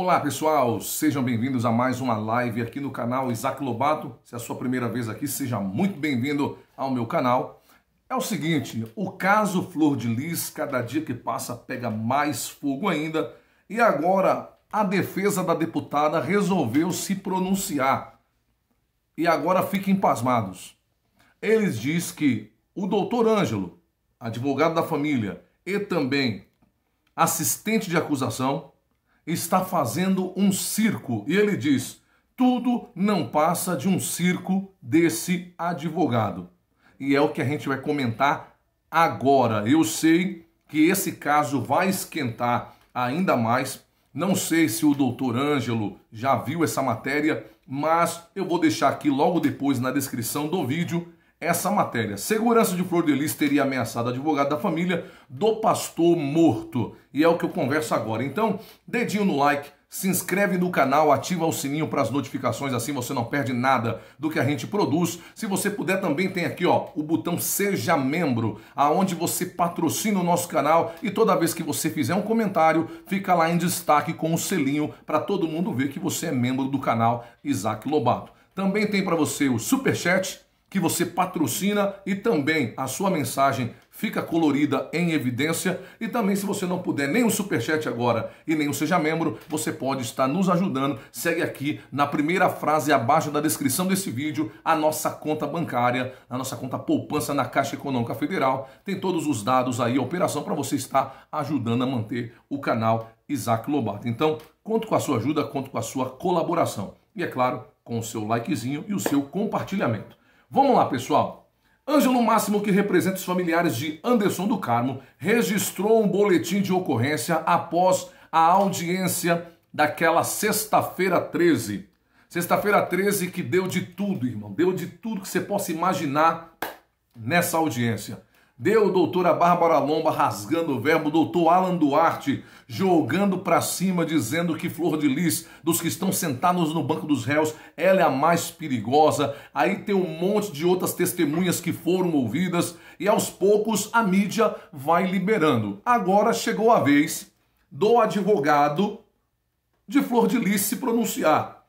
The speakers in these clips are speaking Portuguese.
Olá pessoal, sejam bem-vindos a mais uma live aqui no canal Isaac Lobato. Se é a sua primeira vez aqui, seja muito bem-vindo ao meu canal. É o seguinte, o caso Flor de Lis, cada dia que passa, pega mais fogo ainda. E agora a defesa da deputada resolveu se pronunciar. E agora fiquem pasmados. Eles diz que o doutor Ângelo, advogado da família e também assistente de acusação, está fazendo um circo. E ele diz: tudo não passa de um circo desse advogado. E é o que a gente vai comentar agora. Eu sei que esse caso vai esquentar ainda mais. Não sei se o doutor Ângelo já viu essa matéria, mas eu vou deixar aqui logo depois na descrição do vídeo essa matéria. Segurança de Flor de Lis teria ameaçado advogado da família do pastor morto. E é o que eu converso agora. Então, dedinho no like, se inscreve no canal, ativa o sininho para as notificações, assim você não perde nada do que a gente produz. Se você puder também tem aqui, ó, o botão seja membro, aonde você patrocina o nosso canal e toda vez que você fizer um comentário, fica lá em destaque com o um selinho para todo mundo ver que você é membro do canal Isaac Lobato. Também tem para você o super chat que você patrocina e também a sua mensagem fica colorida em evidência e também se você não puder nem o superchat agora e nem o seja membro, você pode estar nos ajudando. Segue aqui na primeira frase abaixo da descrição desse vídeo a nossa conta bancária, a nossa conta poupança na Caixa Econômica Federal. Tem todos os dados aí, a operação para você estar ajudando a manter o canal Isaac Lobato. Então, conto com a sua ajuda, conto com a sua colaboração e é claro, com o seu likezinho e o seu compartilhamento. Vamos lá, pessoal. Ângelo Máximo, que representa os familiares de Anderson do Carmo, registrou um boletim de ocorrência após a audiência daquela sexta-feira 13. Sexta-feira 13 que deu de tudo, irmão. Deu de tudo que você possa imaginar nessa audiência. Deu doutora Bárbara Lomba rasgando o verbo, doutor Alan Duarte jogando para cima, dizendo que Flor de Lis, dos que estão sentados no banco dos réus, ela é a mais perigosa. Aí tem um monte de outras testemunhas que foram ouvidas e aos poucos a mídia vai liberando. Agora chegou a vez do advogado de Flor de Lis se pronunciar.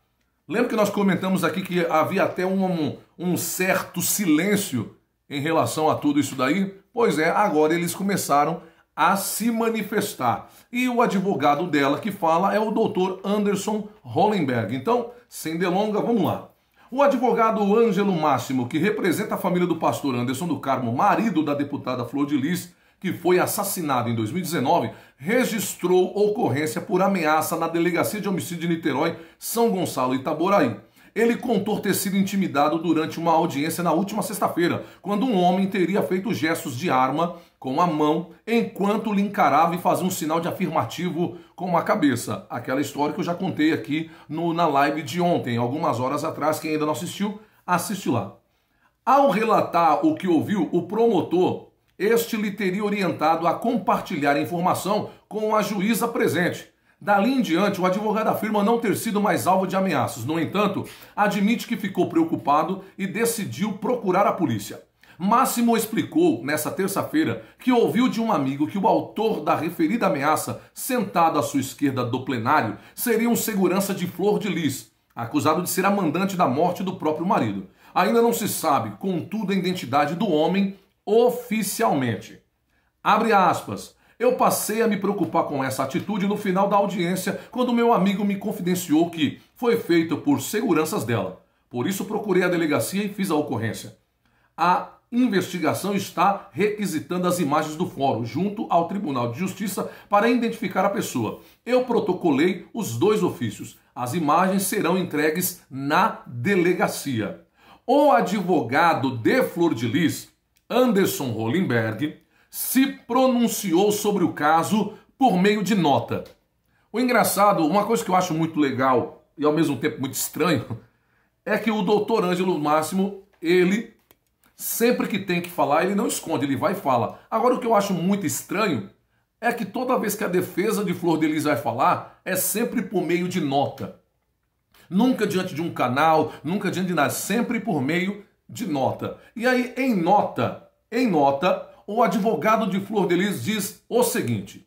Lembra que nós comentamos aqui que havia até um, um certo silêncio em relação a tudo isso daí? Pois é, agora eles começaram a se manifestar. E o advogado dela que fala é o doutor Anderson Hollenberg. Então, sem delonga, vamos lá. O advogado Ângelo Máximo, que representa a família do pastor Anderson do Carmo, marido da deputada Flor de Lis, que foi assassinado em 2019, registrou ocorrência por ameaça na Delegacia de Homicídio de Niterói, São Gonçalo e Itaboraí ele contou ter sido intimidado durante uma audiência na última sexta-feira, quando um homem teria feito gestos de arma com a mão enquanto lhe encarava e fazia um sinal de afirmativo com a cabeça. Aquela história que eu já contei aqui no, na live de ontem, algumas horas atrás. Quem ainda não assistiu, assiste lá. Ao relatar o que ouviu, o promotor, este lhe teria orientado a compartilhar a informação com a juíza presente Dali em diante, o advogado afirma não ter sido mais alvo de ameaças. No entanto, admite que ficou preocupado e decidiu procurar a polícia. Máximo explicou, nessa terça-feira, que ouviu de um amigo que o autor da referida ameaça, sentado à sua esquerda do plenário, seria um segurança de Flor de Lis, acusado de ser a mandante da morte do próprio marido. Ainda não se sabe, contudo, a identidade do homem oficialmente. Abre aspas. Eu passei a me preocupar com essa atitude no final da audiência, quando meu amigo me confidenciou que foi feito por seguranças dela. Por isso procurei a delegacia e fiz a ocorrência. A investigação está requisitando as imagens do fórum junto ao Tribunal de Justiça para identificar a pessoa. Eu protocolei os dois ofícios. As imagens serão entregues na delegacia. O advogado de Flor de Lis, Anderson Rolimberg, se pronunciou sobre o caso por meio de nota. O engraçado, uma coisa que eu acho muito legal e ao mesmo tempo muito estranho, é que o doutor Ângelo Máximo, ele sempre que tem que falar, ele não esconde, ele vai e fala. Agora o que eu acho muito estranho é que toda vez que a defesa de Flor de vai falar, é sempre por meio de nota. Nunca diante de um canal, nunca diante de nada, sempre por meio de nota. E aí, em nota, em nota, o advogado de Flor de Lis diz o seguinte: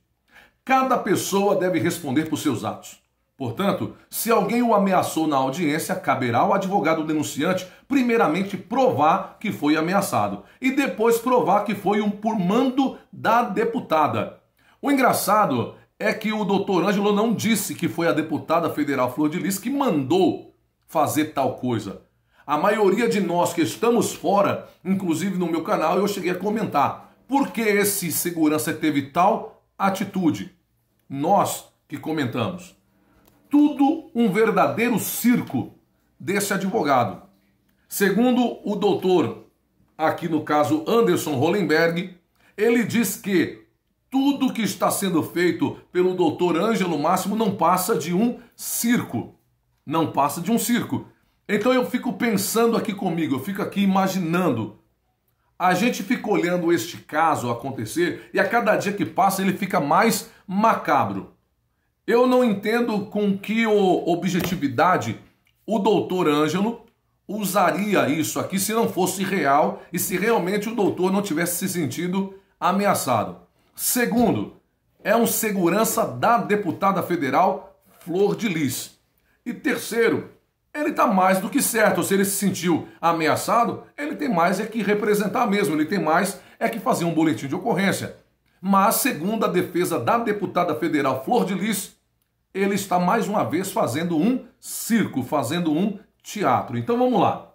cada pessoa deve responder por seus atos. Portanto, se alguém o ameaçou na audiência, caberá ao advogado denunciante primeiramente provar que foi ameaçado e depois provar que foi um por mando da deputada. O engraçado é que o doutor Ângelo não disse que foi a deputada federal Flor de Lis que mandou fazer tal coisa. A maioria de nós que estamos fora, inclusive no meu canal, eu cheguei a comentar. Por que esse segurança teve tal atitude? Nós que comentamos. Tudo um verdadeiro circo desse advogado. Segundo o doutor, aqui no caso Anderson Hollenberg, ele diz que tudo que está sendo feito pelo doutor Ângelo Máximo não passa de um circo. Não passa de um circo. Então eu fico pensando aqui comigo, eu fico aqui imaginando a gente fica olhando este caso acontecer e a cada dia que passa ele fica mais macabro. Eu não entendo com que objetividade o doutor Ângelo usaria isso aqui se não fosse real e se realmente o doutor não tivesse se sentido ameaçado. Segundo, é um segurança da deputada federal Flor de Lis. E terceiro, ele está mais do que certo. se ele se sentiu ameaçado, ele tem mais é que representar mesmo, ele tem mais é que fazer um boletim de ocorrência. Mas, segundo a defesa da deputada federal Flor de Lis, ele está mais uma vez fazendo um circo, fazendo um teatro. Então vamos lá.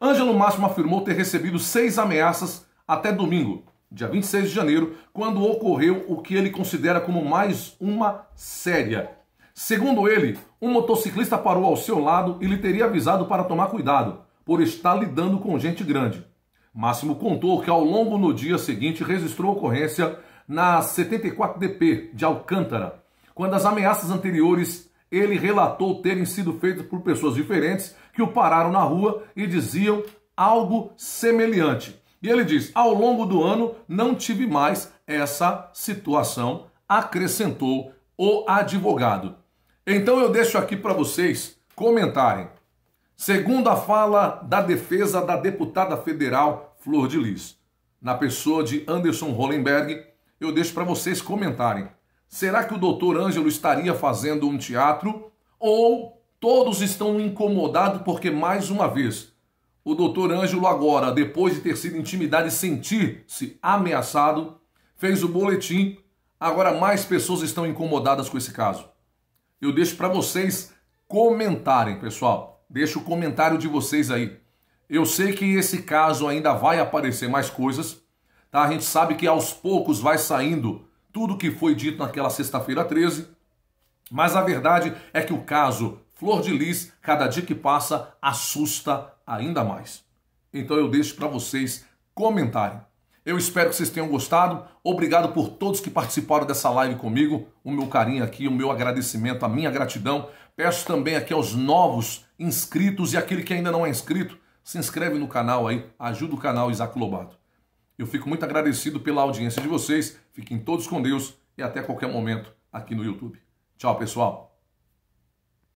Ângelo Máximo afirmou ter recebido seis ameaças até domingo, dia 26 de janeiro, quando ocorreu o que ele considera como mais uma séria Segundo ele, um motociclista parou ao seu lado e lhe teria avisado para tomar cuidado, por estar lidando com gente grande. Máximo contou que ao longo do dia seguinte registrou ocorrência na 74DP de Alcântara, quando as ameaças anteriores ele relatou terem sido feitas por pessoas diferentes que o pararam na rua e diziam algo semelhante. E ele diz: ao longo do ano não tive mais essa situação, acrescentou o advogado. Então eu deixo aqui para vocês comentarem. Segundo a fala da defesa da deputada federal Flor de Lis, na pessoa de Anderson Hollenberg, eu deixo para vocês comentarem. Será que o doutor Ângelo estaria fazendo um teatro ou todos estão incomodados porque mais uma vez o doutor Ângelo agora, depois de ter sido intimidado e sentir-se ameaçado, fez o boletim. Agora mais pessoas estão incomodadas com esse caso eu deixo para vocês comentarem, pessoal. Deixa o comentário de vocês aí. Eu sei que esse caso ainda vai aparecer mais coisas, tá? A gente sabe que aos poucos vai saindo tudo que foi dito naquela sexta-feira 13, mas a verdade é que o caso Flor de Lis, cada dia que passa, assusta ainda mais. Então eu deixo para vocês comentarem. Eu espero que vocês tenham gostado. Obrigado por todos que participaram dessa live comigo. O meu carinho aqui, o meu agradecimento, a minha gratidão. Peço também aqui aos novos inscritos e aquele que ainda não é inscrito, se inscreve no canal aí, ajuda o canal Isaac Lobato. Eu fico muito agradecido pela audiência de vocês. Fiquem todos com Deus e até qualquer momento aqui no YouTube. Tchau, pessoal.